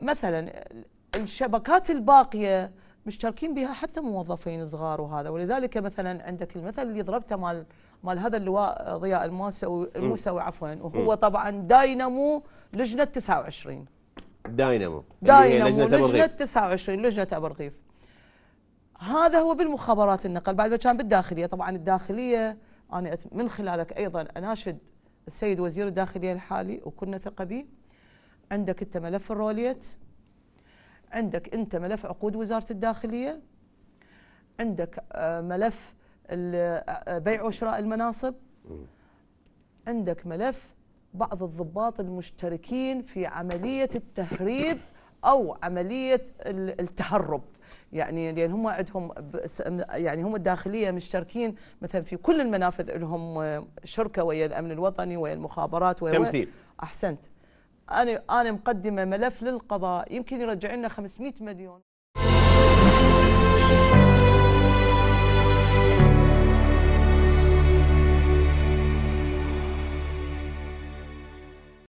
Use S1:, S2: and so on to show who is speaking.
S1: مثلا الشبكات الباقيه مشتركين بها حتى موظفين صغار وهذا ولذلك مثلا عندك المثل اللي ضربته مال مال هذا اللواء ضياء الموسوي الموسوي عفوا وهو طبعا داينامو لجنه 29
S2: داينامو داينامو لجنه, لجنة
S1: 29 لجنه ابو رغيف هذا هو بالمخابرات النقل بعد ما كان بالداخليه طبعا الداخليه انا من خلالك ايضا اناشد السيد وزير الداخليه الحالي وكنا ثقه به عندك انت ملف الروليت عندك انت ملف عقود وزاره الداخليه عندك آه، ملف آه، بيع وشراء المناصب عندك ملف بعض الضباط المشتركين في عمليه التهريب او عمليه التهرب يعني لان هم عندهم يعني هم الداخليه مشتركين مثلا في كل المنافذ لهم آه، شركه ويا الامن الوطني ويا المخابرات ويا تمثيل احسنت انا انا مقدمه ملف للقضاء يمكن يرجع لنا 500 مليون